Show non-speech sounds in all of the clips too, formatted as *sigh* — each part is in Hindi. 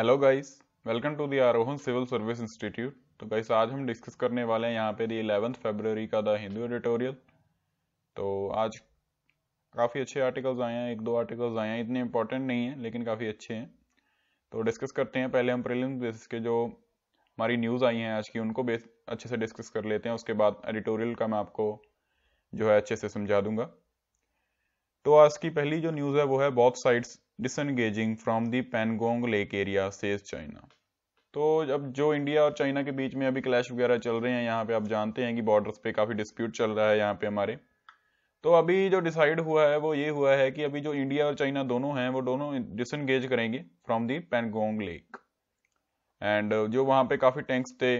Hello guys welcome to the Aarohan civil service institute तो गाइस आज हम डिस्कस करने वाले हैं यहाँ पे दी एलेवंथ फेबररी का द हिंदू एडिटोरियल तो आज काफ़ी अच्छे आर्टिकल्स आए हैं एक दो आर्टिकल्स आए हैं इतने इंपॉर्टेंट नहीं हैं लेकिन काफ़ी अच्छे हैं तो डिस्कस करते हैं पहले हम प्रिलिम बेसिस के जो हमारी न्यूज़ आई हैं आज की उनको बेस अच्छे से डिस्कस कर लेते हैं उसके बाद एडिटोरियल का मैं आपको जो है अच्छे से समझा दूंगा तो आज की पहली जो न्यूज़ है वो है बहुत sides disengaging from the Pangong lake area says China तो अब जो इंडिया और चाइना के बीच में अभी क्लैश वगैरह चल रहे हैं यहाँ पे आप जानते हैं कि बॉर्डर्स पे काफ़ी डिस्प्यूट चल रहा है यहाँ पे हमारे तो अभी जो डिसाइड हुआ है वो ये हुआ है कि अभी जो इंडिया और चाइना दोनों हैं वो दोनों डिसनगेज करेंगे from the Pangong lake and जो वहाँ पे काफ़ी टैंक्स थे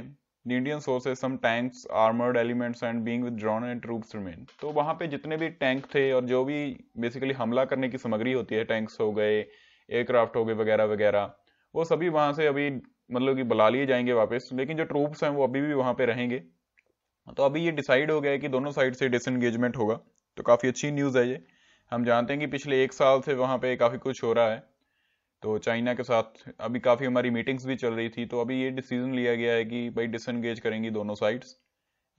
Indian Indian some tanks armoured elements and and with drone and troops remain तो वहाँ पे जितने भी टैंक थे और जो भी बेसिकली हमला करने की सामग्री होती है टैंक्स हो गए एयरक्राफ्ट हो गए वगैरह वगैरह वो सभी वहाँ से अभी मतलब कि बुला लिए जाएंगे वापस लेकिन जो ट्रूप्स हैं वो अभी भी वहाँ पे रहेंगे तो अभी ये डिसाइड हो गया है कि दोनों साइड से डिसंगेजमेंट होगा तो काफ़ी अच्छी न्यूज़ है ये हम जानते हैं कि पिछले एक साल से वहाँ पे काफ़ी कुछ हो रहा है तो चाइना के साथ अभी काफ़ी हमारी मीटिंग्स भी चल रही थी तो अभी ये डिसीजन लिया गया है कि भाई डिसंगेज करेंगी दोनों साइड्स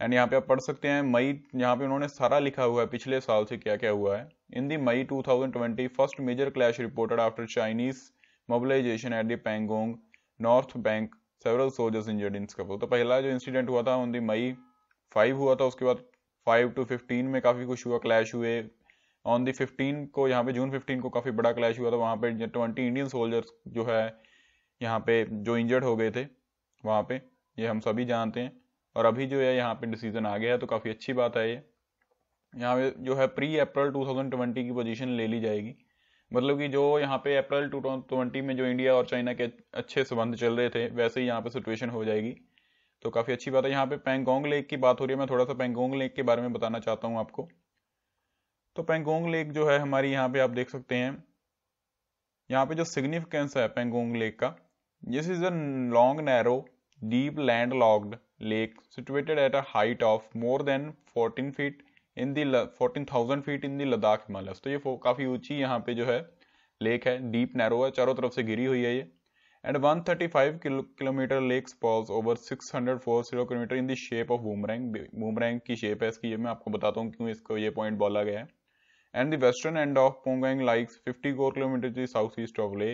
एंड यहाँ पे आप पढ़ सकते हैं मई यहाँ पे उन्होंने सारा लिखा हुआ है पिछले साल से क्या क्या हुआ है in the May 2020 first major clash reported after Chinese mobilisation at the Pangong north bank several soldiers injured in scuffle तो पहला जो इंसिडेंट हुआ था उन दी मई फाइव हुआ था उसके बाद फाइव टू फिफ्टीन में काफ़ी कुछ हुआ क्लैश हुए ऑन दी फिफ्टीन को यहाँ पे जून फिफ्टीन को काफ़ी बड़ा क्लैश हुआ था वहाँ पे ट्वेंटी इंडियन सोल्जर्स जो है यहाँ पे जो इंजर्ड हो गए थे वहाँ पे ये हम सभी जानते हैं और अभी जो है यहाँ पे डिसीजन आ गया है तो काफ़ी अच्छी बात है ये यहाँ पे जो है प्री अप्रैल 2020 की पोजीशन ले ली जाएगी मतलब कि जो यहाँ पे अप्रैल 2020 में जो इंडिया और चाइना के अच्छे संबंध चल रहे थे वैसे ही यहाँ पे सिचुएशन हो जाएगी तो काफ़ी अच्छी बात है यहाँ पे पेंगोंग लेक की बात हो रही है मैं थोड़ा सा पेंगोंग लेक के बारे में बताना चाहता हूँ आपको तो पेंगोंग लेक जो है हमारी यहाँ पे आप देख सकते हैं यहाँ पे जो सिग्निफिकेंस है पेंगोंग लेक का this is a long narrow deep land locked lake situated at a height of more than 14 feet in the 14,000 feet in the Ladakh Himalaya तो ये काफ़ी ऊंची यहाँ पे जो है लेक है डीप नैरो है चारों तरफ से घिरी हुई है ये and 135 kilometre lake sprawls over six 604 kilometre in the shape of boomerang boomerang की शेप है इसकी ये मैं आपको बताता हूँ क्यों इसको ये पॉइंट बोला गया है and the western end of Pangong lies 50 core kilometre जी south east of Leh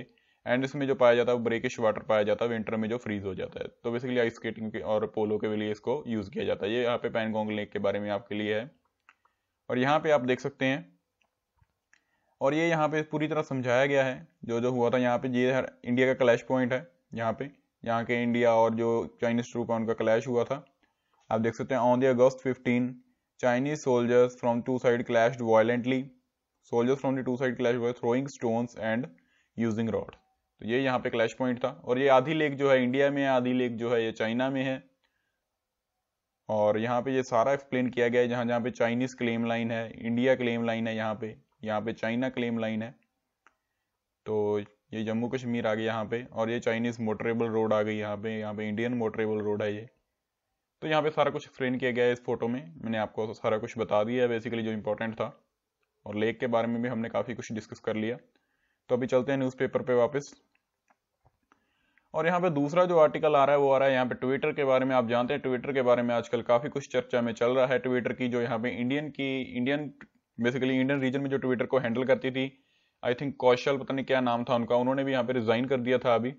and इसमें जो पाया जाता है ब्रेकिश वाटर पाया जाता है विंटर में जो फ्रीज हो जाता है तो बेसिकली आइस स्केटिंग और पोलो के लिए इसको यूज़ किया जाता है ये यहाँ पे पैनगोंग लेक के बारे में आपके लिए है और यहाँ पे आप देख सकते हैं और ये यहाँ पे पूरी तरह समझाया गया है जो जो हुआ था यहाँ पे ये इंडिया का क्लैश पॉइंट है यहाँ पे यहाँ के इंडिया और जो चाइनीज ट्रूप है उनका क्लैश हुआ था आप देख सकते हैं on the August fifteen Chinese soldiers from two side clashed violently. Soldiers from the two side clash were throwing stones and using rod. तो ये यहाँ पे क्लैश पॉइंट था और ये आधी लेक जो है इंडिया में है आधी लेक जो है ये चाइना में है और यहाँ पे ये सारा एक्सप्लेन किया गया है जहाँ जहाँ पे चाइनीज क्लेम लाइन है इंडिया क्लेम लाइन है यहाँ पे यहाँ पे चाइना क्लेम लाइन है तो ये जम्मू कश्मीर आ गई यहाँ पे और ये चाइनीज मोटरेबल रोड आ गई यहाँ पे यहाँ पे इंडियन मोटरेबल रोड है ये तो यहाँ पे सारा कुछ एक्सप्लेन किया गया है इस फोटो में मैंने आपको सारा कुछ बता दिया है बेसिकली जो इम्पोर्टेंट था और लेक के बारे में भी हमने काफ़ी कुछ डिस्कस कर लिया तो अभी चलते हैं न्यूज़पेपर पे वापस और यहाँ पे दूसरा जो आर्टिकल आ रहा है वो आ रहा है यहाँ पे ट्विटर के बारे में आप जानते हैं ट्विटर के बारे में आजकल काफ़ी कुछ चर्चा में चल रहा है ट्विटर की जो यहाँ पे इंडियन की इंडियन बेसिकली इंडियन रीजन में जो ट्विटर को हैंडल करती थी आई थिंक कौशल पता नहीं क्या नाम था उनका उन्होंने भी यहाँ पे रिजाइन कर दिया था अभी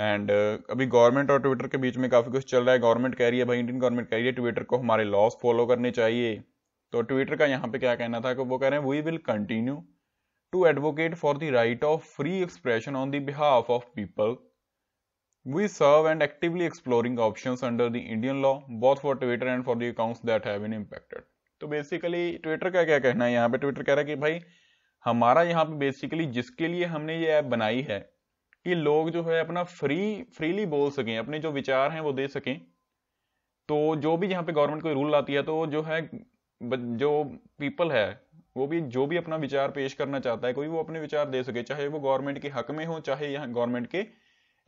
एंड uh, अभी गवर्नमेंट और ट्विटर के बीच में काफ़ी कुछ चल रहा है गवर्नमेंट कह रही है भाई इंडियन गवर्नमेंट कह रही है ट्विटर को हमारे लॉस फॉलो करने चाहिए तो ट्विटर का यहाँ पे क्या कहना था कि वो कह रहे हैं we will continue to advocate for the right of free expression on the behalf of people we serve and actively exploring option under the Indian law both for Twitter and for the accounts that have been impacted तो बेसिकली ट्विटर का क्या कहना है यहाँ पे ट्विटर कह रहा है कि भाई हमारा यहाँ पे बेसिकली जिसके लिए हमने ये ऐप बनाई है कि लोग जो है अपना फ्री फ्रीली बोल सकें अपने जो विचार हैं वो दे सकें तो जो भी यहाँ पे गवर्नमेंट कोई रूल लाती है तो जो है जो पीपल है वो भी जो भी अपना विचार पेश करना चाहता है कोई वो अपने विचार दे सके चाहे वो गवर्नमेंट के हक में हो चाहे यहाँ गवर्नमेंट के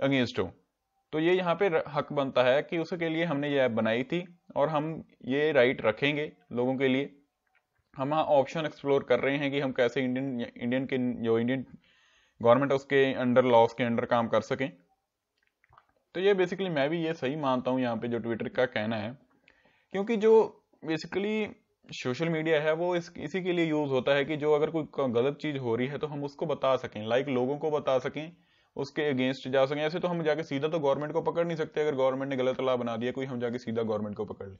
अगेंस्ट हो तो ये यहाँ पे हक बनता है कि उसके लिए हमने ये ऐप बनाई थी और हम ये राइट रखेंगे लोगों के लिए हम ऑप्शन हाँ एक्सप्लोर कर रहे हैं कि हम कैसे इंडियन इंडियन के जो इंडियन गवर्नमेंट उसके अंडर लॉस के अंडर काम कर सके तो ये बेसिकली मैं भी ये सही मानता हूँ यहाँ पे जो ट्विटर का कहना है क्योंकि जो बेसिकली सोशल मीडिया है वो इस इसी के लिए यूज़ होता है कि जो अगर कोई गलत चीज़ हो रही है तो हम उसको बता सकें लाइक लोगों को बता सकें उसके अगेंस्ट जा सकें ऐसे तो हम जाके सीधा तो गवर्नमेंट को पकड़ नहीं सकते अगर गवर्नमेंट ने गलत ला बना दिया कोई हम जाके सीधा गवर्नमेंट को पकड़ ले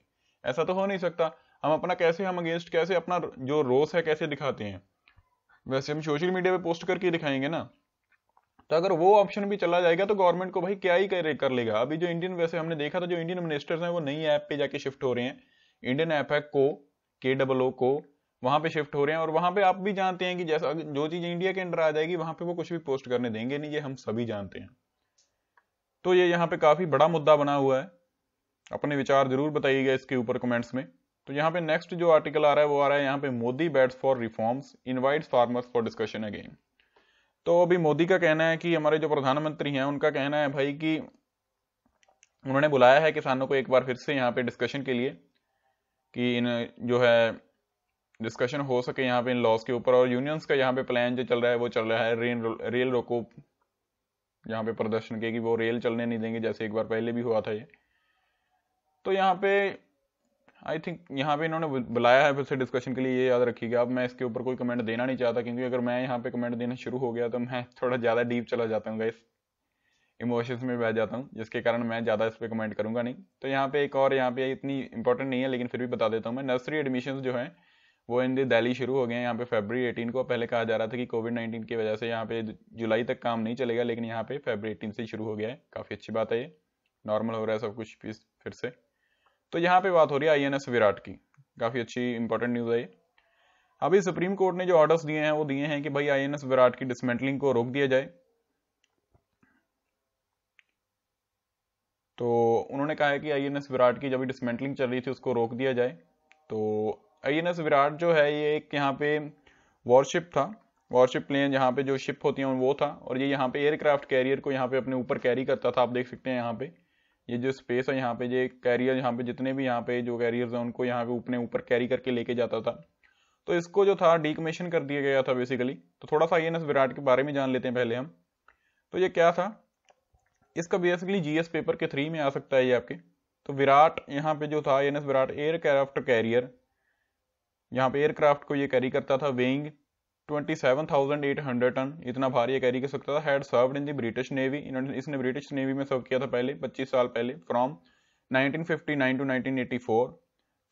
ऐसा तो हो नहीं सकता हम अपना कैसे हम अगेंस्ट कैसे अपना जो रोस है कैसे दिखाते हैं वैसे हम सोशल मीडिया पे पोस्ट करके दिखाएंगे ना तो अगर वो ऑप्शन भी चला जाएगा तो गवर्नमेंट को भाई क्या ही कर, कर लेगा अभी जो इंडियन वैसे हमने देखा था जो इंडियन मिनिस्टर्स हैं वो नई ऐप पे जाके शिफ्ट हो रहे हैं इंडियन ऐप है को के डबल ओ को वहां पे शिफ्ट हो रहे हैं और वहां पे आप भी जानते हैं कि जैसा जो चीज इंडिया के अंडर आ जाएगी वहां पे वो कुछ भी पोस्ट करने देंगे नहीं ये हम सभी जानते हैं तो ये यहाँ पे काफी बड़ा मुद्दा बना हुआ है अपने विचार जरूर बताइएगा इसके ऊपर कमेंट्स में तो यहाँ पे नेक्स्ट जो आर्टिकल आ रहा है वो आ रहा है यहाँ पे Modi bats for reforms invites farmers for discussion again तो अभी मोदी का कहना है कि हमारे जो प्रधानमंत्री हैं उनका कहना है भाई कि उन्होंने बुलाया है किसानों को एक बार फिर से यहाँ पे डिस्कशन के लिए कि इन जो है डिस्कशन हो सके यहाँ पे इन लॉस के ऊपर और यूनियंस का यहाँ पे प्लान जो चल रहा है वो चल रहा है रेल रेल रोको यहाँ पे प्रदर्शन के कि वो रेल चलने नहीं देंगे जैसे एक बार पहले भी हुआ था ये तो यहाँ पे आई थिंक यहाँ पे इन्होंने बुलाया है फिर डिस्कशन के लिए ये याद रखिएगा अब मैं इसके ऊपर कोई कमेंट देना नहीं चाहता क्योंकि अगर मैं यहाँ पे कमेंट देना शुरू हो गया तो मैं थोड़ा ज़्यादा डीप चला जाता हूँ इस इमोशंस में बह जाता हूँ जिसके कारण मैं ज़्यादा इस पर कमेंट करूँगा नहीं तो यहाँ पे एक और यहाँ पे इतनी इंपॉर्टेंट नहीं है लेकिन फिर भी बता देता हूँ मैं नर्सरी एडमिशन जो है वो इन दिल्ली शुरू हो गए हैं यहाँ पे फेबरी एटीन को पहले कहा जा रहा था कि कोविड नाइन्टीन की वजह से यहाँ पे जुलाई तक काम नहीं चलेगा लेकिन यहाँ पे फेबरी एटीन से शुरू हो गया है काफ़ी अच्छी बात है ये नॉर्मल हो रहा है सब कुछ फिर से तो यहाँ पे बात हो रही है आईएनएस विराट की काफ़ी अच्छी इंपॉर्टेंट न्यूज़ है अभी सुप्रीम कोर्ट ने जो ऑर्डर्स दिए हैं वो दिए हैं कि भाई आईएनएस विराट की डिसमेंटलिंग को रोक दिया जाए तो उन्होंने कहा है कि आईएनएस विराट की जब डिसमेंटलिंग चल रही थी उसको रोक दिया जाए तो आईएनएस विराट जो है ये एक यहाँ पे वॉरशिप था वॉरशिप प्लेन जहाँ पे जो शिप होती है वो था और ये यहाँ पे एयरक्राफ्ट कैरियर को यहाँ पे अपने ऊपर कैरी करता था आप देख सकते हैं यहाँ पे ये जो स्पेस है यहाँ पे ये कैरियर यहाँ पे जितने भी यहाँ पे जो कैरियर है उनको यहाँ पे अपने ऊपर कैरी करके लेके जाता था तो इसको जो था डीकमीशन कर दिया गया था बेसिकली तो थोड़ा सा आई विराट के बारे में जान लेते हैं पहले हम तो ये क्या था इसका बेसिकली जीएस पेपर के थ्री में आ सकता है ये आपके तो विराट यहाँ पे जो था आई विराट एयरक्राफ्ट कैरियर यहाँ पे एयरक्राफ्ट को ये कैरी करता था weighing twenty seven thousand eight hundred tonne इतना भारी कैरी कर सकता था had served in the British navy इन्होंने इसने ब्रिटिश नेवी में सर्व किया था पहले पच्चीस साल पहले from nine to nineteen eighty four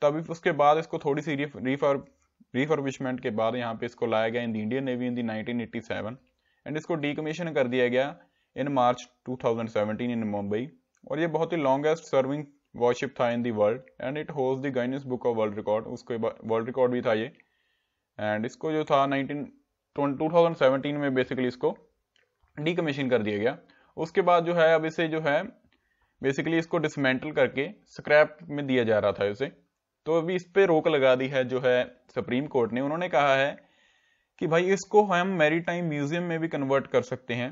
तभी उसके बाद इसको थोड़ी सी रिफर रिफर्बिशमेंट के बाद यहाँ पे इसको लाया गया in the Indian navy in the seven and इसको डीकमीशन कर दिया गया in March two thousand seventeen in Mumbai और ये बहुत ही लॉन्गेस्ट सर्विंग वॉरशिप था in the world and it होज the Guinness book of world record उसके वर्ल्ड रिकॉर्ड भी था ये एंड इसको जो था नाइनटीन टू थाउजेंड में बेसिकली इसको डीकमीशन कर दिया गया उसके बाद जो है अब इसे जो है बेसिकली इसको डिसमेंटल करके स्क्रैप में दिया जा रहा था इसे तो अभी इस पर रोक लगा दी है जो है सुप्रीम कोर्ट ने उन्होंने कहा है कि भाई इसको हम मैरीटाइम म्यूजियम में भी कन्वर्ट कर सकते हैं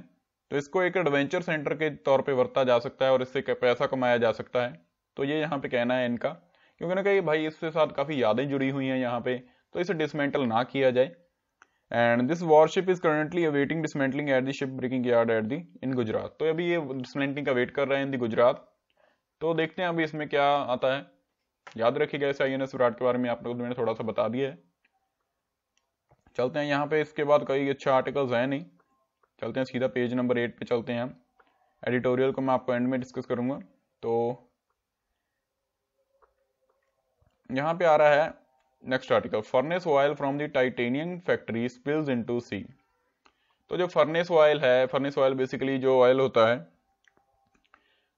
तो इसको एक एडवेंचर सेंटर के तौर पे वरता जा सकता है और इससे पैसा कमाया जा सकता है तो ये यहाँ पे कहना है इनका क्योंकि ना कहीं भाई इसके साथ काफ़ी यादें जुड़ी हुई हैं यहाँ पे तो इसे डिसमेंटल ना किया जाए and this warship is currently awaiting dismantling at the ship breaking yard at the in Gujarat तो अभी ये डिसमेंटलिंग का वेट कर रहे हैं इन दी गुजरात तो देखते हैं अभी इसमें क्या आता है याद रखिएगा इस आई एन एस विराट के बारे में आप लोग मैंने थोड़ा सा बता दिया है चलते हैं यहाँ पे इसके बाद कई अच्छे आर्टिकल्स हैं नहीं चलते हैं सीधा पेज नंबर एट पे चलते हैं हम एडिटोरियल को मैं आपको एंड में डिस्कस करूंगा तो यहाँ पे आ रहा है next article furnace oil from the titanium factory spills into sea तो जो फर्नेस ऑयल है फर्नेस ऑयल बेसिकली जो ऑयल होता है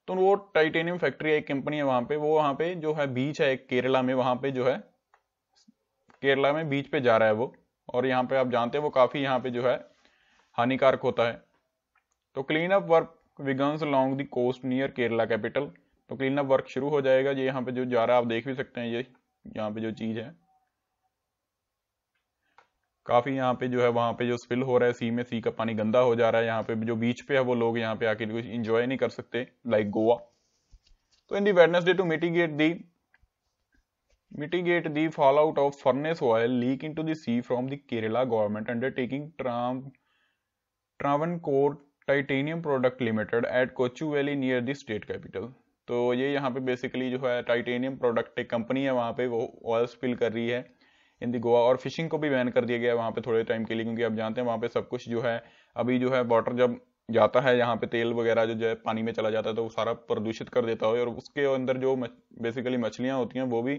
तो वो टाइटेनियम फैक्ट्री एक कंपनी है वहां पे वो वहां पे जो है बीच है केरला में वहां पे जो है केरला में बीच पे जा रहा है वो और यहाँ पे आप जानते हैं वो काफ़ी यहाँ पे जो है हानिकारक होता है तो clean up work begins along the coast near Kerala capital तो क्लीन अप वर्क शुरू हो जाएगा ये यहाँ पे जो जा रहा है आप देख भी सकते हैं ये यहाँ पे जो चीज़ है काफी यहाँ पे जो है वहां पे जो स्पिल हो रहा है सी में सी का पानी गंदा हो जा रहा है यहाँ पे जो बीच पे है वो लोग यहाँ पे आके कुछ इंजॉय नहीं कर सकते लाइक गोवा तो in the Wednesday to mitigate the mitigate the fall out of furnace oil leak into the from the Kerala government undertaking ट्राम Travancore titanium product limited at Kochuveli near the state capital तो ये यहाँ पे बेसिकली जो है टाइटेनियम प्रोडक्ट एक कंपनी है वहां पे वो ऑयल स्पिल कर रही है इन दी गोवा और फिशिंग को भी बैन कर दिया गया है वहाँ पे थोड़े टाइम के लिए क्योंकि आप जानते हैं वहाँ पे सब कुछ जो है अभी जो है वाटर जब जाता है यहाँ पे तेल वगैरह जो है पानी में चला जाता है तो वो सारा प्रदूषित कर देता है और उसके अंदर जो बेसिकली मछलियाँ होती हैं वो भी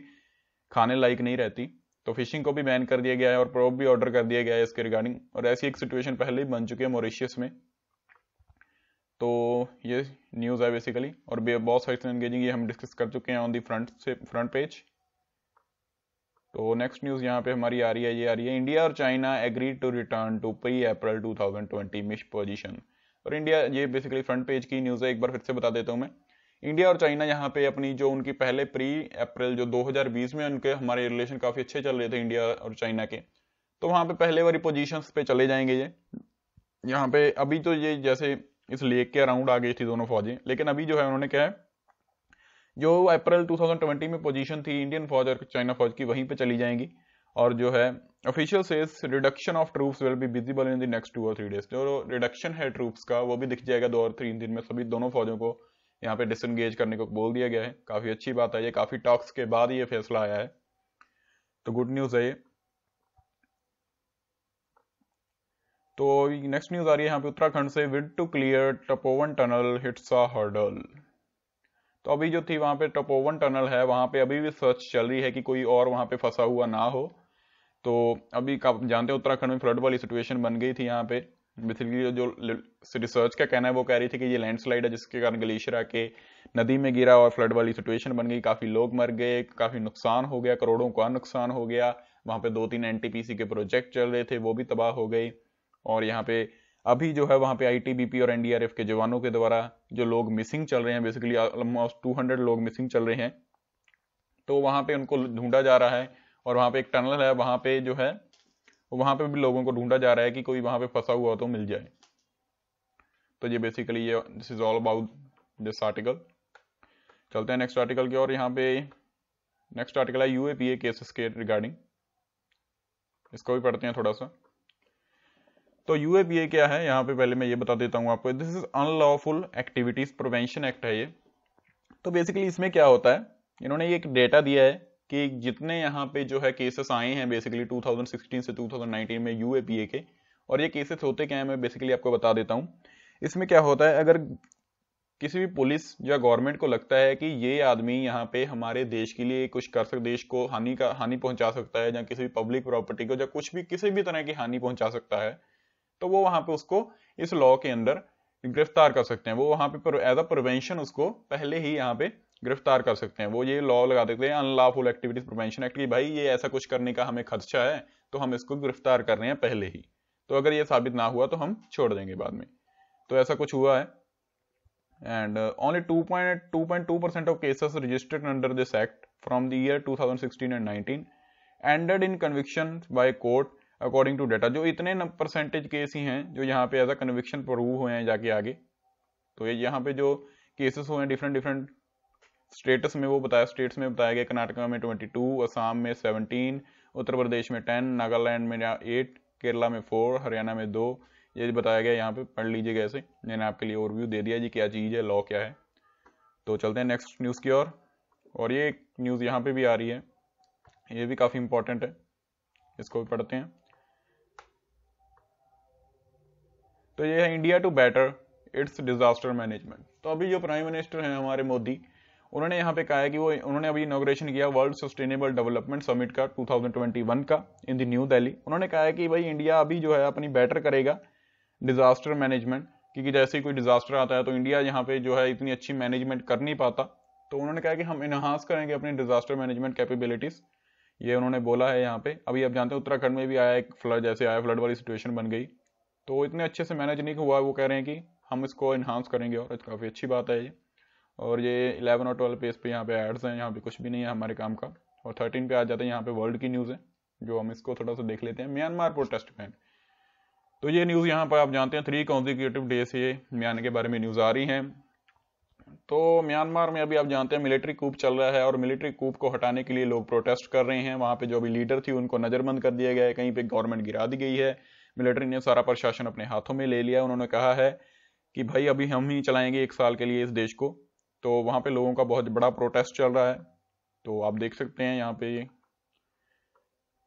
खाने लायक नहीं रहती तो फिशिंग को भी बैन कर दिया गया है और प्रोब भी ऑर्डर कर दिया गया है इसके रिगार्डिंग और ऐसी एक सिचुएशन पहले ही बन चुकी है मॉरिशियस में तो ये न्यूज़ है बेसिकली और बहुत सारी एंगेजिंग ये हम डिस्कस कर चुके हैं ऑन दी फ्रंट से फ्रंट पेज तो नेक्स्ट न्यूज़ यहाँ पे हमारी आ रही है ये आ रही है इंडिया और China agree to return to pre April 2020 मिश पोजीशन और इंडिया ये बेसिकली फ्रंट पेज की न्यूज़ है एक बार फिर से बता देता हूँ मैं इंडिया और चाइना यहाँ पे अपनी जो उनकी पहले प्री अप्रैल जो 2020 में उनके हमारे रिलेशन काफ़ी अच्छे चल रहे थे इंडिया और चाइना के तो वहाँ पे पहले वाली पोजीशंस पे चले जाएंगे ये यहाँ पे अभी तो ये जैसे इस लेक के अराउंड आ गई थी दोनों फौजें लेकिन अभी जो है उन्होंने क्या है जो अप्रैल 2020 में पोजीशन थी इंडियन फौज और चाइना फौज की वहीं पे चली जाएंगी और जो है official says reduction of troops will be visible in the next two और थ्री डेज जो रिडक्शन है ट्रूप्स का वो भी दिख जाएगा दो और तीन दिन में सभी दोनों फौजों को यहाँ पे डिसंगेज करने को बोल दिया गया है काफी अच्छी बात है ये काफी टॉक्स के बाद ये फैसला आया है तो गुड न्यूज है ये तो नेक्स्ट न्यूज आ रही है यहाँ पे उत्तराखंड से bid to clear Tapovan tunnel hits a hurdle तो अभी जो थी वहाँ पे टपोवन टनल है वहाँ पे अभी भी सर्च चल रही है कि कोई और वहाँ पे फंसा हुआ ना हो तो अभी का जानते हो उत्तराखंड में फ्लड वाली सिचुएशन बन गई थी यहाँ पे बेसिकली जो रिसर्च का कहना है वो कह रही थी कि ये लैंडस्लाइड है जिसके कारण ग्लेशियर आके नदी में गिरा और फ्लड वाली सिचुएशन बन गई काफ़ी लोग मर गए काफ़ी नुकसान हो गया करोड़ों का नुकसान हो गया वहाँ पे दो तीन एनटीपीसी के प्रोजेक्ट चल रहे थे वो भी तबाह हो गई और यहाँ पे अभी जो है वहाँ पे आईटीबीपी और एनडीआरएफ के जवानों के द्वारा जो लोग मिसिंग चल रहे हैं बेसिकली ऑलमोस्ट हंड्रेड लोग मिसिंग चल रहे हैं तो वहाँ पे उनको ढूंढा जा रहा है और वहाँ पे एक टनल है वहाँ पे जो है वहाँ पे भी लोगों को ढूंढा जा रहा है कि कोई वहाँ पे फंसा हुआ तो मिल जाए तो ये बेसिकली ये this is all about this article चलते हैं नेक्स्ट आर्टिकल की और यहाँ पे नेक्स्ट आर्टिकल है यूएपीए केसेस के रिगार्डिंग इसको भी पढ़ते हैं थोड़ा सा तो यूएपीए क्या है यहाँ पे पहले मैं ये बता देता हूँ आपको this is unlawful activities prevention act है ये तो बेसिकली इसमें क्या होता है इन्होंने ये एक डेटा दिया है कि जितने यहाँ पे जो है केसेस आए हैं बेसिकली 2016 से 2019 में यूएपीए के और ये केसेस होते क्या है मैं बेसिकली आपको बता देता हूँ इसमें क्या होता है अगर किसी भी पुलिस या गवर्नमेंट को लगता है कि ये आदमी यहाँ पे हमारे देश के लिए कुछ कर सकता देश को हानि का हानि पहुंचा सकता है या किसी भी पब्लिक प्रॉपर्टी को या कुछ भी किसी भी तरह की हानि पहुंचा सकता है तो वो वहां पे उसको इस लॉ के अंदर गिरफ्तार कर सकते हैं वो वहां पर एज अ प्रिवेंशन उसको पहले ही यहाँ पे गिरफ्तार कर सकते हैं वो ये लॉ लगा देते हैं अनलॉफुल एक्टिविटीज प्रिवेंशन एक्ट की भाई ये ऐसा कुछ करने का हमें खदशा है तो हम इसको गिरफ्तार कर रहे हैं पहले ही तो अगर ये साबित ना हुआ तो हम छोड़ देंगे बाद में तो ऐसा कुछ हुआ है and only two two point point two percent of cases registered under this act from the year sixteen and nineteen ended in conviction by court according to data जो इतने परसेंटेज केस ही हैं जो यहाँ पे एज अ कन्विक्शन प्रूव हुए हैं जाके आगे तो ये यहाँ पे जो केसेस हुए हैं डिफरेंट डिफरेंट स्टेटस में वो बताया स्टेट्स में बताया गया कर्नाटका में 22 असम में 17 उत्तर प्रदेश में 10 नागालैंड में एट केरला में फोर हरियाणा में दो ये बताया गया यहाँ पे पढ़ लीजिएगा ऐसे मैंने आपके लिए ओवरव्यू दे दिया जी क्या चीज़ है लॉ क्या है तो चलते हैं नेक्स्ट न्यूज़ की ओर और, और ये न्यूज़ यहाँ पे भी आ रही है ये भी काफ़ी इंपॉर्टेंट है इसको भी पढ़ते हैं तो ये है India to better its disaster management तो अभी जो प्राइम मिनिस्टर हैं हमारे मोदी उन्होंने यहाँ पे कहा है कि वो उन्होंने अभी इनोग्रेशन किया वर्ल्ड सस्टेनेबल डेवलपमेंट समिट का 2021 का इन दी न्यू दिल्ली उन्होंने कहा है कि भाई इंडिया अभी जो है अपनी बेटर करेगा डिजास्टर मैनेजमेंट क्योंकि जैसे ही कोई डिजास्टर आता है तो इंडिया यहाँ पे जो है इतनी अच्छी मैनेजमेंट कर नहीं पाता तो उन्होंने कहा कि हम इनहांस करेंगे अपनी डिजास्टर मैनेजमेंट कैपेबिलिटीज ये उन्होंने बोला है यहाँ पे अभी आप जानते हैं उत्तराखंड में भी आया एक फ्लड जैसे आया फ्लड वाली सिचुएशन बन गई तो इतने अच्छे से मैनेज नहीं हुआ वो कह रहे हैं कि हम इसको इन्हांस करेंगे और काफ़ी अच्छी बात है ये और ये 11 और 12 पेज पे यहाँ पे एड्स हैं यहाँ पे कुछ भी नहीं है हमारे काम का और 13 पे आ जाते हैं यहाँ पे वर्ल्ड की न्यूज़ है जो हम इसको थोड़ा सा देख लेते हैं म्यांमार प्रोटेस्ट में तो ये न्यूज़ यहाँ पर आप जानते हैं थ्री कॉन्जिक्यूटिव डे से म्यान के बारे में न्यूज़ आ रही हैं तो म्यांमार में अभी आप जानते हैं मिलिट्री कूप चल रहा है और मिलिट्री कूप को हटाने के लिए लोग प्रोटेस्ट कर रहे हैं वहाँ पे जो अभी लीडर थी उनको नज़रबंद कर दिया गया है कहीं पे गवर्नमेंट गिरा दी गई है मिलिट्री ने सारा प्रशासन अपने हाथों में ले लिया उन्होंने कहा है कि भाई अभी हम ही चलाएंगे एक साल के लिए इस देश को तो वहाँ पे लोगों का बहुत बड़ा प्रोटेस्ट चल रहा है तो आप देख सकते हैं यहाँ पे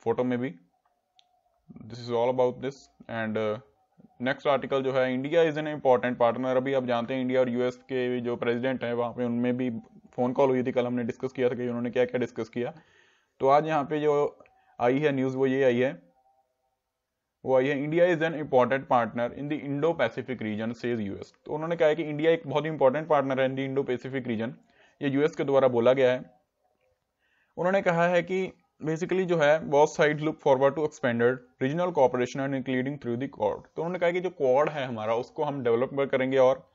फोटो में भी this is all about this and next article जो है India is an important partner अभी आप जानते हैं इंडिया और यूएस के जो प्रेसिडेंट हैं वहाँ पे उनमें भी फ़ोन कॉल हुई थी कल हमने डिस्कस किया था कि उन्होंने क्या क्या डिस्कस किया तो आज यहाँ पे जो आई है न्यूज़ वो ये आई है आई है India is an important partner in the Indo Pacific region says US तो उन्होंने कहा है कि इंडिया एक बहुत ही इंपॉर्टेंट पार्टनर है in the Indo Pacific region ये यूएस के द्वारा बोला गया है उन्होंने कहा है कि बेसिकली जो है बहुत side look forward to expanded regional cooperation and including through the Quad तो उन्होंने कहा कि जो क्वाड है हमारा उसको हम डेवलप करेंगे और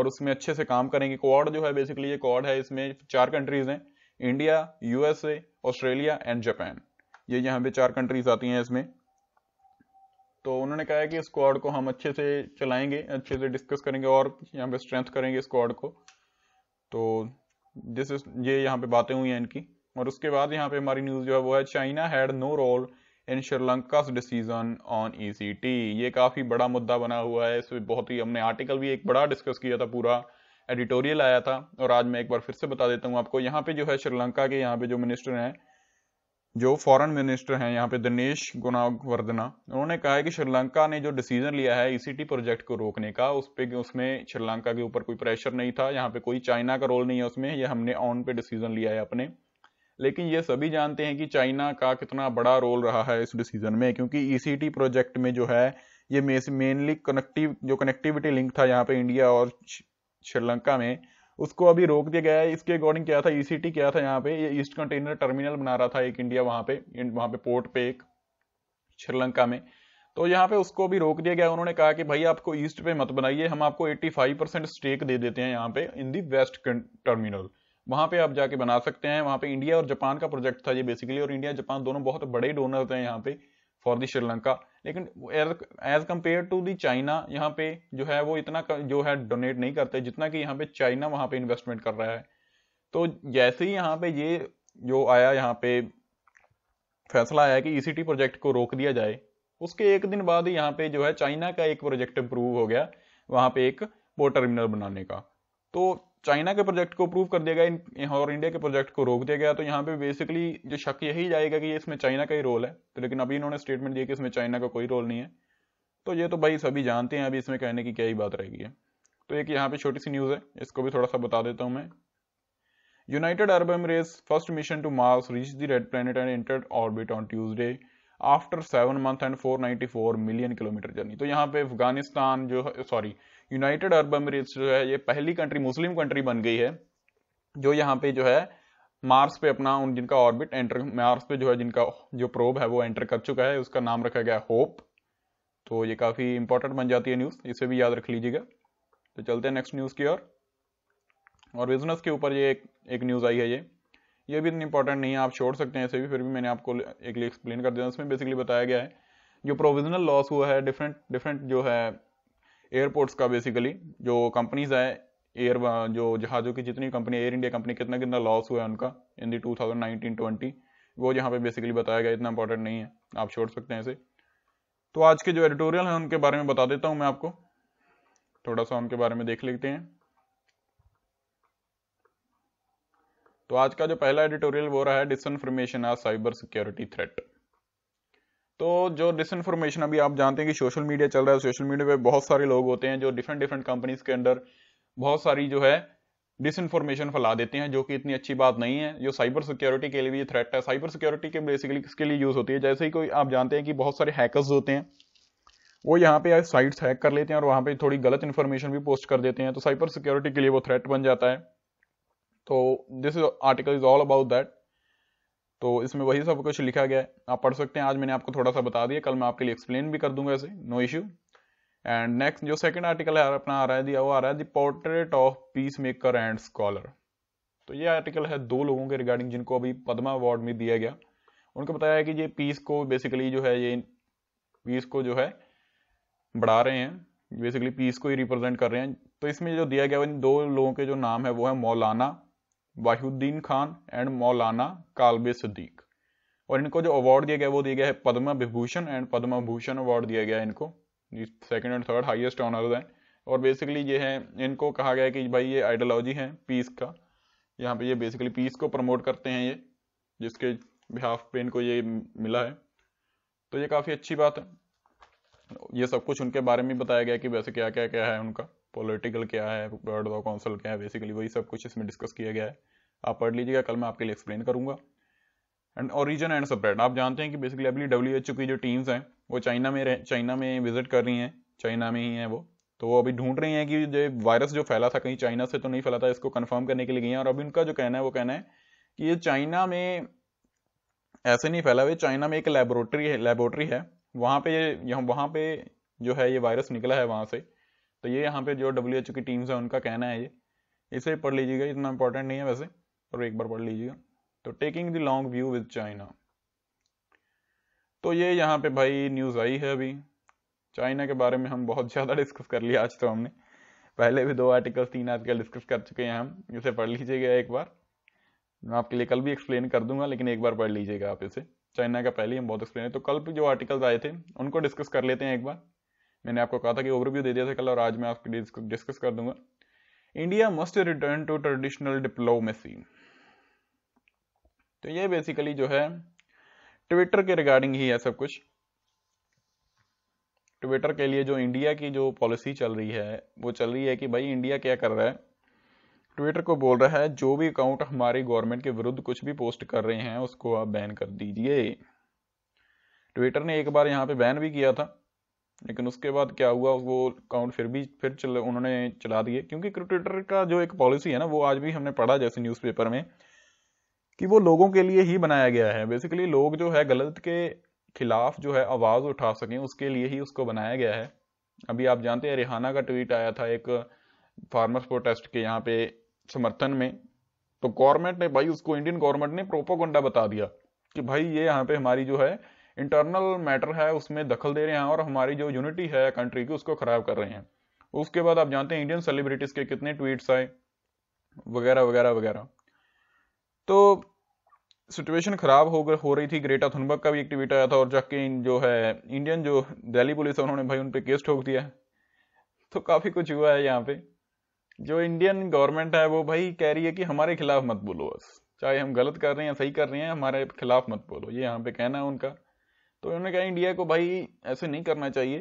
और उसमें अच्छे से काम करेंगे क्वाड जो है बेसिकली ये क्वाड है इसमें चार कंट्रीज हैं India USA Australia and Japan ये यहाँ पे चार कंट्रीज आती हैं इसमें तो उन्होंने कहा है कि स्क्वाड को हम अच्छे से चलाएंगे अच्छे से डिस्कस करेंगे और यहाँ पे स्ट्रेंथ करेंगे स्क्वाड को तो दिस इज ये यहाँ पे बातें हुई हैं इनकी और उसके बाद यहाँ पे हमारी न्यूज़ जो है वो है China had no role in Sri Lanka decision on E ये काफ़ी बड़ा मुद्दा बना हुआ है इस बहुत ही हमने आर्टिकल भी एक बड़ा डिस्कस किया था पूरा एडिटोरियल आया था और आज मैं एक बार फिर से बता देता हूँ आपको यहाँ पे जो है श्रीलंका के यहाँ पे जो मिनिस्टर हैं जो फॉरेन मिनिस्टर हैं यहाँ पे दिनेश गुनावर्धना उन्होंने कहा है कि श्रीलंका ने जो डिसीजन लिया है ईसीटी e प्रोजेक्ट को रोकने का उस पर उसमें श्रीलंका के ऊपर कोई प्रेशर नहीं था यहाँ पे कोई चाइना का रोल नहीं है उसमें ये हमने ऑन पे डिसीजन लिया है अपने लेकिन ये सभी जानते हैं कि चाइना का कितना बड़ा रोल रहा है इस डिसीजन में क्योंकि ईसीटी e प्रोजेक्ट में जो है ये मेनली कनेक्टिव जो कनेक्टिविटी लिंक था यहाँ पे इंडिया और श्रीलंका में उसको अभी रोक दिया गया है इसके अकॉर्डिंग क्या था ईसीटी e क्या था यहाँ पे ये ईस्ट कंटेनर टर्मिनल बना रहा था एक इंडिया वहाँ पे वहाँ पे पोर्ट पे एक श्रीलंका में तो यहाँ पे उसको भी रोक दिया गया उन्होंने कहा कि भाई आपको ईस्ट पे मत बनाइए हम आपको 85 परसेंट स्टेक दे देते हैं यहाँ पे इन दी वेस्ट टर्मिनल वहाँ पे आप जाके बना सकते हैं वहाँ पे इंडिया और जापान का प्रोजेक्ट था ये बेसिकली और इंडिया जापान दोनों बहुत बड़े डोनर थे यहाँ पे फॉर दी श्रीलंका लेकिन as compare to the China यहाँ पे जो है वो इतना जो है डोनेट नहीं करते जितना कि यहाँ पे चाइना वहाँ पे इन्वेस्टमेंट कर रहा है तो जैसे ही यहाँ पे ये जो आया यहाँ पे फैसला आया कि ईसीटी e प्रोजेक्ट को रोक दिया जाए उसके एक दिन बाद ही यहाँ पे जो है चाइना का एक प्रोजेक्ट अप्रूव हो गया वहाँ पे एक पोर्ट टर्मिनल बनाने का तो चाइना के प्रोजेक्ट को अप्रूव कर दिया गया और इंडिया के प्रोजेक्ट को रोक दिया गया तो यहाँ पे बेसिकली जो शक यही जाएगा कि इसमें चाइना का ही रोल है तो लेकिन अभी इन्होंने स्टेटमेंट दिया कि इसमें चाइना का कोई रोल नहीं है तो ये तो भाई सभी जानते हैं अभी इसमें कहने की क्या ही बात रहेगी तो एक यहाँ पे छोटी सी न्यूज़ है इसको भी थोड़ा सा बता देता हूँ मैं United Arab Emirates first mission to Mars reach the red planet and enter orbit on Tuesday after seven month and 494 million kilometre journey तो यहाँ पे अफगानिस्तान जो सॉरी यूनाइटेड अरब अमीरेट्स जो है ये पहली कंट्री मुस्लिम कंट्री बन गई है जो यहाँ पे जो है मार्स पे अपना उन जिनका ऑर्बिट एंटर मार्स पे जो है जिनका जो प्रोब है वो एंटर कर चुका है उसका नाम रखा गया होप तो ये काफ़ी इंपॉर्टेंट बन जाती है न्यूज़ इसे भी याद रख लीजिएगा तो चलते हैं नेक्स्ट न्यूज़ की ओर और बिजनेस के ऊपर ये एक, एक न्यूज़ आई है ये ये भी इतनी इंपॉर्टेंट नहीं है आप छोड़ सकते हैं ऐसे भी फिर भी मैंने आपको एक लिए एक्सप्लेन कर दिया उसमें बेसिकली बताया गया है जो प्रोविजनल लॉस हुआ है डिफरेंट डिफरेंट जो है एयरपोर्ट्स का बेसिकली जो कंपनीज है एयर जो जहाज़ों की जितनी कंपनी एयर इंडिया कंपनी कितना कितना लॉस हुआ है उनका इन दी टू थाउजेंड वो यहाँ पे बेसिकली बताया गया इतना इंपॉर्टेंट नहीं है आप छोड़ सकते हैं इसे तो आज के जो एडिटोरियल हैं उनके बारे में बता देता हूँ मैं आपको थोड़ा सा उनके बारे में देख लेते हैं तो आज का जो पहला एडिटोरियल वो रहा है डिसइनफॉर्मेशन आ साइबर सिक्योरिटी थ्रेट तो जो डिसइनफॉर्मेशन अभी आप जानते हैं कि सोशल मीडिया चल रहा है सोशल मीडिया पे बहुत सारे लोग होते हैं जो डिफरेंट डिफरेंट कंपनीज के अंदर बहुत सारी जो है डिसइनफॉर्मेशन फैला देते हैं जो कि इतनी अच्छी बात नहीं है जो साइबर सिक्योरिटी के लिए भी थ्रेट है साइबर सिक्योरिटी के बेसिकली किसके लिए यूज़ होती है जैसे ही कोई आप जानते हैं कि बहुत सारे हैकर्स होते हैं वो यहाँ पे साइट्स हैक कर लेते हैं और वहाँ पे थोड़ी गलत इन्फॉर्मेशन भी पोस्ट कर देते हैं तो साइबर सिक्योरिटी के लिए वो थ्रेट बन जाता है तो this article is all about that तो इसमें वही सब कुछ लिखा गया है आप पढ़ सकते हैं आज मैंने आपको थोड़ा सा बता दिया कल मैं आपके लिए एक्सप्लेन भी कर दूंगा ऐसे नो इश्यू एंड नेक्स्ट जो सेकंड आर्टिकल है अपना आ रहा है दिया वो आ रहा है the portrait of peacemaker and scholar तो ये आर्टिकल है दो लोगों के रिगार्डिंग जिनको अभी पद्मा अवार्ड में दिया गया उनको बताया है कि ये पीस को बेसिकली जो है ये पीस को जो है बढ़ा रहे हैं बेसिकली पीस को ही रिप्रेजेंट कर रहे हैं तो इसमें जो दिया गया इन दो लोगों के जो नाम है वो है मौलाना वाहिउद्दीन खान एंड मौलाना कालबे सदीक और इनको जो अवार्ड दिया गया वो दिया गया है पद्म विभूषण एंड पद्म भूषण अवार्ड दिया गया है इनको second and third highest honours है और बेसिकली ये है इनको कहा गया है कि भाई ये आइडियोलॉजी है पीस का यहाँ पे ये बेसिकली पीस को प्रमोट करते हैं ये जिसके बिहाफ पे इनको ये मिला है तो ये काफ़ी अच्छी बात है ये सब कुछ उनके बारे में बताया गया कि वैसे क्या क्या क्या है उनका पॉलिटिकल क्या है बर्ड लॉ काउंसिल क्या है बेसिकली वही सब कुछ इसमें डिस्कस किया गया है आप पढ़ लीजिएगा कल मैं आपके लिए एक्सप्लेन करूंगा एंड ओरिजन एंड सबरेट आप जानते हैं कि बेसिकली अभी डब्ल्यू एच की जो टीम्स हैं वो चाइना में रह चाइना में विजिट कर रही हैं चाइना में ही हैं वो तो वो अभी ढूंढ रही हैं कि जो वायरस जो फैला था कहीं चाइना से तो नहीं फैला था इसको कन्फर्म करने के लिए गई हैं और अभी उनका जो कहना है वो कहना है कि ये चाइना में ऐसे नहीं फैला हुआ चाइना में एक लेबोरेटरी है लेबोरेटरी है वहाँ पे ये वहाँ पे जो है ये वायरस निकला है वहाँ से तो ये यहाँ पे जो डब्ल्यू एच की टीम्स है उनका कहना है ये इसे पढ़ लीजिएगा इतना इंपॉर्टेंट नहीं है वैसे और एक बार पढ़ लीजिएगा तो taking the long view with China तो ये यहाँ पे भाई न्यूज़ आई है अभी चाइना के बारे में हम बहुत *laughs* ज़्यादा डिस्कस कर लिया आज तो हमने पहले भी दो आर्टिकल्स तीन आर्टिकल डिस्कस कर चुके हैं हम इसे पढ़ लीजिएगा एक बार मैं आपके लिए कल भी एक्सप्लेन कर दूंगा लेकिन एक बार पढ़ लीजिएगा आप इसे चाइना का पहले हम बहुत एक्सप्लेन है तो कल जो आर्टिकल्स आए थे उनको डिस्कस कर लेते हैं एक बार मैंने आपको कहा था कि ओवरव्यू दे दिया था कल और आज मैं आपको डिस्कस कर दूंगा India must return to traditional diplomacy तो ये बेसिकली जो है ट्विटर के रिगार्डिंग ही है सब कुछ ट्विटर के लिए जो इंडिया की जो पॉलिसी चल रही है वो चल रही है कि भाई इंडिया क्या कर रहा है ट्विटर को बोल रहा है जो भी अकाउंट हमारी गवर्नमेंट के विरुद्ध कुछ भी पोस्ट कर रहे हैं उसको आप बैन कर दीजिए ट्विटर ने एक बार यहाँ पे बैन भी किया था लेकिन उसके बाद क्या हुआ वो अकाउंट फिर भी फिर चल उन्होंने चला दिए क्योंकि क्रिकेटर का जो एक पॉलिसी है ना वो आज भी हमने पढ़ा जैसे न्यूज़पेपर में कि वो लोगों के लिए ही बनाया गया है बेसिकली लोग जो है गलत के खिलाफ जो है आवाज़ उठा सकें उसके लिए ही उसको बनाया गया है अभी आप जानते हैं रिहाना का ट्वीट आया था एक फार्मर्स प्रोटेस्ट के यहाँ पे समर्थन में तो गवर्नमेंट ने भाई उसको इंडियन गवर्नमेंट ने प्रोपोगंडा बता दिया कि भाई ये यहाँ पे हमारी जो है इंटरनल मैटर है उसमें दखल दे रहे हैं और हमारी जो यूनिटी है कंट्री की उसको खराब कर रहे हैं उसके बाद आप जानते हैं इंडियन सेलिब्रिटीज के कितने ट्वीट्स आए वगैरह वगैरह वगैरह तो सिचुएशन खराब हो हो रही थी ग्रेटा थुनबक का भी एक ट्वीट आया था और जबकि जो है इंडियन जो दिल्ली पुलिस है उन्होंने भाई उन पर केस ठोक दिया है तो काफ़ी कुछ हुआ है यहाँ पे जो इंडियन गवर्नमेंट है वो भाई कह रही है कि हमारे खिलाफ मत बोलो बस चाहे हम गलत कर रहे हैं सही कर रहे हैं हमारे खिलाफ मत बोलो ये यहाँ पे कहना है उनका तो उन्होंने कहा इंडिया को भाई ऐसे नहीं करना चाहिए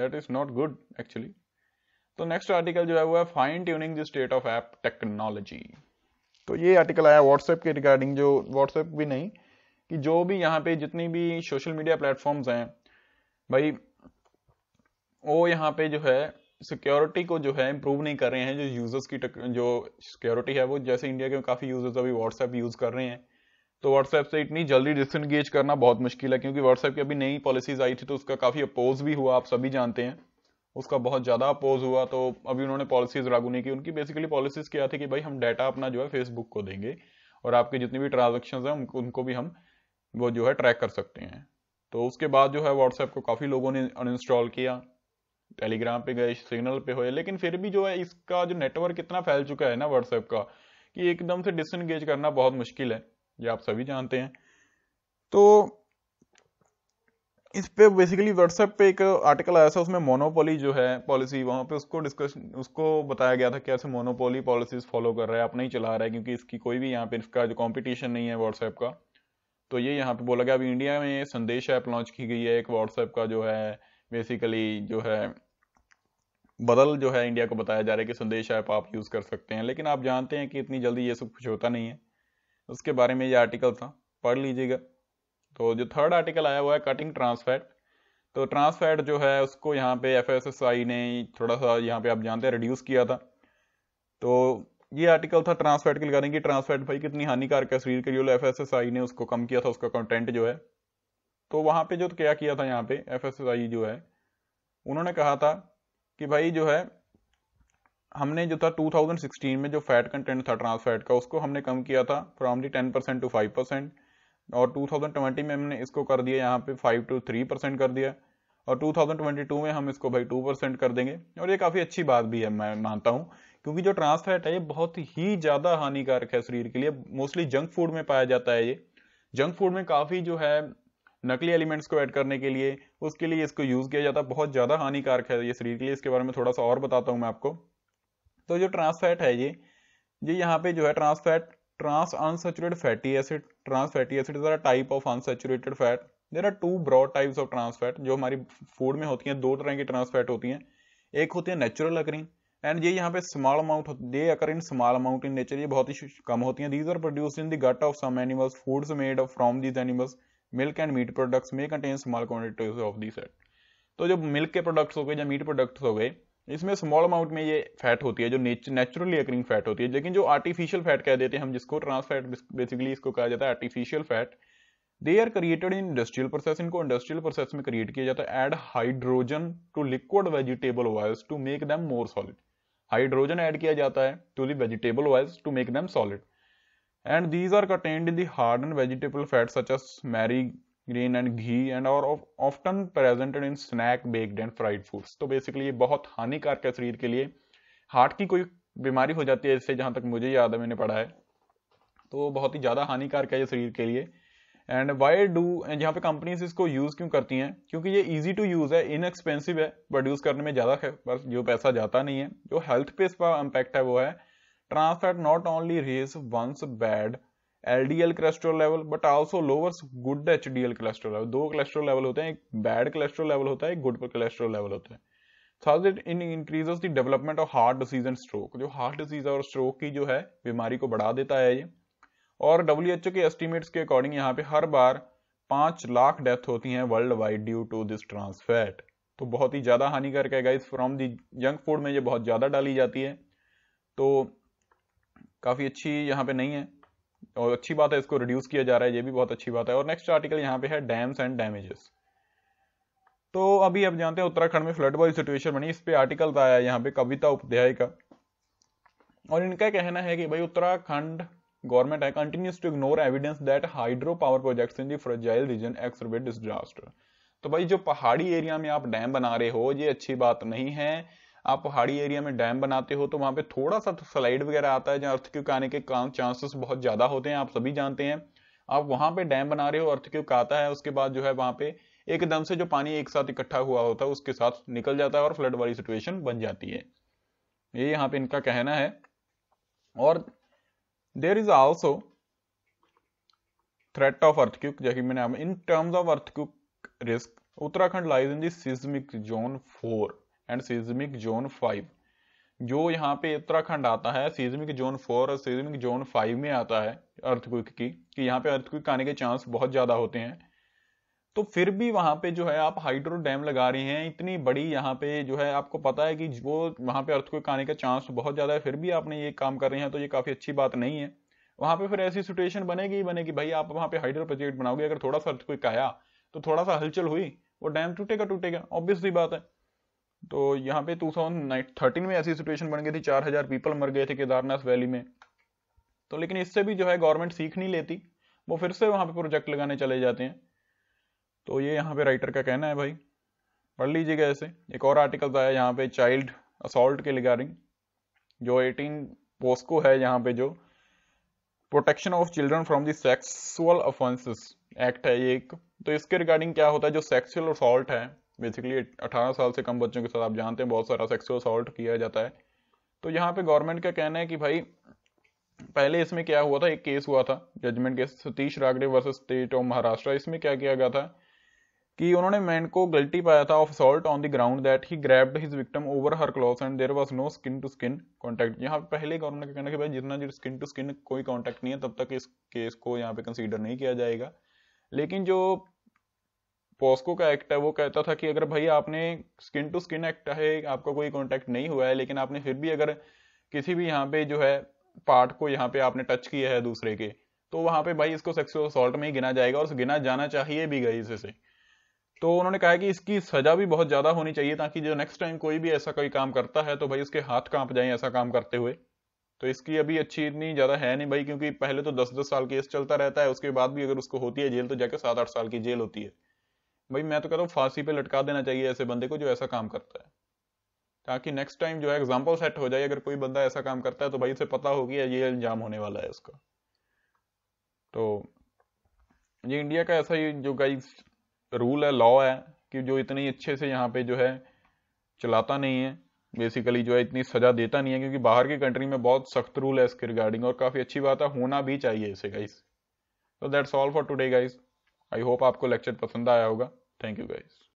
that is not good actually तो नेक्स्ट आर्टिकल जो है वो है fine tuning the state of app technology तो ये आर्टिकल आया व्हाट्सएप के रिगार्डिंग जो व्हाट्सएप भी नहीं कि जो भी यहाँ पे जितनी भी सोशल मीडिया प्लेटफॉर्म्स हैं भाई वो यहाँ पे जो है सिक्योरिटी को जो है इम्प्रूव नहीं कर रहे हैं जो यूजर्स की जो सिक्योरिटी है वो जैसे इंडिया के काफ़ी यूजर्स अभी व्हाट्सएप यूज़ कर रहे हैं तो व्हाट्सएप से इतनी जल्दी डिसंगेज करना बहुत मुश्किल है क्योंकि व्हाट्सएप की अभी नई पॉलिसीज आई थी तो उसका काफ़ी अपोज भी हुआ आप सभी जानते हैं उसका बहुत ज़्यादा अपोज हुआ तो अभी उन्होंने पॉलिसीज लागू नहीं की उनकी बेसिकली पॉलिसीज क्या थी कि भाई हम डाटा अपना जो है फेसबुक को देंगे और आपके जितनी भी ट्रांजेक्शन है उनको भी हम वो जो है ट्रैक कर सकते हैं तो उसके बाद जो है व्हाट्सएप को काफ़ी लोगों ने अनइंस्टॉल किया टेलीग्राम पे गए सिग्नल पे हुए लेकिन फिर भी जो है इसका जो नेटवर्क इतना फैल चुका है ना व्हाट्सएप का कि एकदम से डिसंगेज करना बहुत मुश्किल है ये आप सभी जानते हैं तो इस पे बेसिकली व्हाट्सएप पे एक आर्टिकल आया था उसमें मोनोपोली जो है पॉलिसी वहां पे उसको डिस्कशन उसको बताया गया था कि ऐसे मोनोपोली पॉलिसीज फॉलो कर रहा है आप नहीं चला रहा है क्योंकि इसकी कोई भी यहाँ पे इसका जो कंपटीशन नहीं है व्हाट्सएप का तो ये यहाँ पे बोला गया अभी इंडिया में संदेश ऐप लॉन्च की गई है एक व्हाट्सएप का जो है बेसिकली जो है बदल जो है इंडिया को बताया जा रहा है कि संदेश ऐप आप यूज़ कर सकते हैं लेकिन आप जानते हैं कि इतनी जल्दी ये सब कुछ होता नहीं है उसके बारे में ये आर्टिकल था पढ़ लीजिएगा तो जो थर्ड आर्टिकल आया हुआ है कटिंग ट्रांसफैट तो ट्रांसफैट जो है उसको यहाँ पे एफ ने थोड़ा सा यहाँ पे आप जानते हैं रिड्यूस किया था तो ये आर्टिकल था ट्रांसफैट के लिए कि ट्रांसफैट भाई कितनी हानिकारक है शरीर के लिए एफ ने उसको कम किया था उसका कंटेंट जो है तो वहाँ पे जो तो क्या किया था यहाँ पे एफ जो है उन्होंने कहा था कि भाई जो है हमने जो था 2016 में जो फैट कंटेंट था ट्रांस फैट का उसको हमने कम किया था फ्रॉमली 10 परसेंट टू 5 परसेंट और 2020 में हमने इसको कर दिया यहाँ पे 5 टू 3 परसेंट कर दिया और 2022 में हम इसको भाई 2 परसेंट कर देंगे और ये काफ़ी अच्छी बात भी है मैं मानता हूँ क्योंकि जो ट्रांस फैट है ये बहुत ही ज़्यादा हानिकारक है शरीर के लिए मोस्टली जंक फूड में पाया जाता है ये जंक फूड में काफ़ी जो है नकली एलिमेंट्स को ऐड करने के लिए उसके लिए इसको यूज़ किया जाता है बहुत ज़्यादा हानिकारक है ये शरीर के लिए इसके बारे में थोड़ा सा और बताता हूँ मैं आपको तो जो ट्रांसफैट है ये ये यहाँ पे जो है trans fat trans unsaturated fatty acid trans fatty acid is type of unsaturated fat there are two broad types of trans fat जो हमारी फूड में होती हैं दो तरह की ट्रांसफैट होती हैं एक होती है नेचुरल अकरिंग एंड ये यहाँ पे small amount they occur in small amount in nature ये बहुत ही कम होती हैं these are produce in the gut of some animals foods made from these animals milk and meat products may contain small quantities of the set तो जो मिल्क के प्रोडक्ट्स हो गए या मीट प्रोडक्ट्स हो गए इसमें स्मॉल अमाउंट में ये फैट होती है जो नेचुरली अक्रिंग फैट होती है लेकिन जो आर्टिफिशियल फैट कह देते हैं हम जिसको ट्रांस फैट बेसिकली इसको कहा जाता है artificial fat they are created in industrial process इनको इंडस्ट्रियल प्रोसेस में क्रिएट किया जाता है add hydrogen to liquid vegetable oils to make them more solid hydrogen add किया जाता है to the vegetable oils to make them solid and these are contained in lard and vegetable fat such as margarine and ghee and are often presented in snack baked and fried foods तो बेसिकली ये बहुत हानिकारक है शरीर के लिए हार्ट की कोई बीमारी हो जाती है इससे जहाँ तक मुझे याद है मैंने पढ़ा है तो बहुत ही ज़्यादा हानिकारक है ये शरीर के लिए एंड वाई डू यहाँ पे कंपनीज इसको यूज़ क्यों करती हैं क्योंकि ये इजी टू यूज़ है इनएक्सपेंसिव है प्रोड्यूस करने में ज़्यादा जो पैसा जाता नहीं है जो हेल्थ पे इसका इम्पैक्ट है वो है trans fat not only raises bad LDL cholesterol level but also lowers good HDL cholesterol level दो कोलेस्ट्रॉल लेवल होते हैं एक बैड कोलेस्ट्रॉल लेवल होता है एक गुड कोलेस्ट्रॉल लेवल होता है third it in increases the development of heart disease and stroke जो हार्ट डिसीज और स्ट्रोक की जो है बीमारी को बढ़ा देता है ये और डब्ल्यू के एस्टिमेट्स के अकॉर्डिंग यहाँ पे हर बार पांच लाख डेथ होती हैं worldwide due to this trans fat तो बहुत ही ज़्यादा हानिकारक है guys from the junk food में ये बहुत ज़्यादा डाली जाती है तो काफ़ी अच्छी यहाँ पे नहीं है और अच्छी बात है इसको रिड्यूस किया जा रहा है ये भी बहुत अच्छी बात है और नेक्स्ट आर्टिकल यहाँ पे है डैम्स एंड डैमेजेस तो अभी आप जानते हैं उत्तराखंड में फ्लड वाली सिचुएशन बनी इस पे आर्टिकल आया यहाँ पे कविता उपाध्याय का और इनका कहना है कि भाई उत्तराखंड गवर्नमेंट है continues to ignore evidence that hydropower projects in the fragile region exacerbate disaster तो भाई जो पहाड़ी एरिया में आप डैम बना रहे हो ये अच्छी बात नहीं है आप पहाड़ी एरिया में डैम बनाते हो तो वहां पे थोड़ा सा स्लाइड तो वगैरह आता है जहाँ अर्थक्यूक आने के चांसेस बहुत ज़्यादा होते हैं आप सभी जानते हैं आप वहां पे डैम बना रहे हो अर्थ क्यूक आता है उसके बाद जो है वहां पे एकदम से जो पानी एक साथ इकट्ठा हुआ होता है उसके साथ निकल जाता है और फ्लड वाली सिचुएशन बन जाती है ये यहाँ पे इनका कहना है और there is also threat of earthquake जैसे मैंने in terms of earthquake risk Uttarakhand lies in seismic zone four and seismic zone five जो यहाँ पे उत्तराखंड आता है सीजमिक जोन फोर और सीजमिक जोन फाइव में आता है अर्थक्विक की कि यहाँ पे अर्थक्विक आने के चांस बहुत ज़्यादा होते हैं तो फिर भी वहाँ पे जो है आप हाइड्रो डैम लगा रहे हैं इतनी बड़ी यहाँ पे जो है आपको पता है कि वो वहाँ पे अर्थक्विक आने का चांस बहुत ज़्यादा है फिर भी आपने ये काम कर रहे हैं तो ये काफ़ी अच्छी बात नहीं है वहाँ पे फिर ऐसी सिचुएशन बनेगी ही बनेगी भाई आप वहाँ पे हाइड्रो प्रोजेक्ट बनाओगे अगर थोड़ा सा अर्थक्विक आया तो थोड़ा सा हलचल हुई वो डैम टूटेगा टूटेगा ऑब्वियसली बात है तो यहाँ पे टू थर्टीन में ऐसी सिचुएशन बन गई थी चार हजार पीपल मर गए थे केदारनाथ वैली में तो लेकिन इससे भी जो है गवर्नमेंट सीख नहीं लेती वो फिर से वहाँ पे प्रोजेक्ट लगाने चले जाते हैं तो ये यहाँ पे राइटर का कहना है भाई पढ़ लीजिएगा ऐसे एक और आर्टिकल आया यहाँ पे चाइल्ड असोल्ट के रिगार्डिंग जो एटीन पोस्को है यहाँ पे जो protection of children from the sexual offences act है ये एक तो इसके रिगार्डिंग क्या होता है जो सेक्सुअल असोल्ट है बेसिकली 18 साल से कम बच्चों के साथ आप जानते हैं बहुत सारा सेक्सुअल असॉल्ट किया जाता है तो यहाँ पे गवर्नमेंट का कहना है कि भाई पहले इसमें क्या हुआ था एक केस हुआ था judgement case Satish Ragde versus state of Maharashtra इसमें क्या किया गया था कि उन्होंने मैन को गलती पाया था of assault on the ground that he grabbed his victim over her cloth and there was no skin to skin contact यहाँ पे पहले गवर्नमेंट का कहना कि भाई जितना देर स्किन टू स्किन कोई कॉन्टैक्ट नहीं है तब तक इस केस को यहाँ पे कंसिडर नहीं किया जाएगा लेकिन जो पॉस्को का एक्ट है वो कहता था कि अगर भाई आपने स्किन टू स्किन एक्ट है आपका कोई कॉन्टैक्ट नहीं हुआ है लेकिन आपने फिर भी अगर किसी भी यहाँ पे जो है पार्ट को यहाँ पे आपने टच किया है दूसरे के तो वहाँ पे भाई इसको सेक्सुअल असॉल्ट में ही गिना जाएगा और गिना जाना चाहिए भी गई इसे तो उन्होंने कहा कि इसकी सजा भी बहुत ज़्यादा होनी चाहिए ताकि जो नेक्स्ट टाइम कोई भी ऐसा कोई काम करता है तो भाई उसके हाथ कांप जाए ऐसा काम करते हुए तो इसकी अभी अच्छी इतनी ज़्यादा है नहीं भाई क्योंकि पहले तो दस दस साल केस चलता रहता है उसके बाद भी अगर उसको होती है जेल तो जाके सात आठ साल की जेल होती है भाई मैं तो कह रहा हूँ फांसी पे लटका देना चाहिए ऐसे बंदे को जो ऐसा काम करता है ताकि नेक्स्ट टाइम जो है एग्जाम्पल सेट हो जाए अगर कोई बंदा ऐसा काम करता है तो भाई उसे पता होगी ये अंजाम होने वाला है इसका तो ये इंडिया का ऐसा ही जो गाइज रूल है लॉ है कि जो इतनी अच्छे से यहाँ पे जो है चलाता नहीं है बेसिकली जो है इतनी सजा देता नहीं है क्योंकि बाहर की कंट्री में बहुत सख्त रूल है इसके रिगार्डिंग और काफ़ी अच्छी बात है होना भी चाहिए इसे गाइस तो that's all for today guys I hope आपको लेक्चर पसंद आया होगा Thank you guys.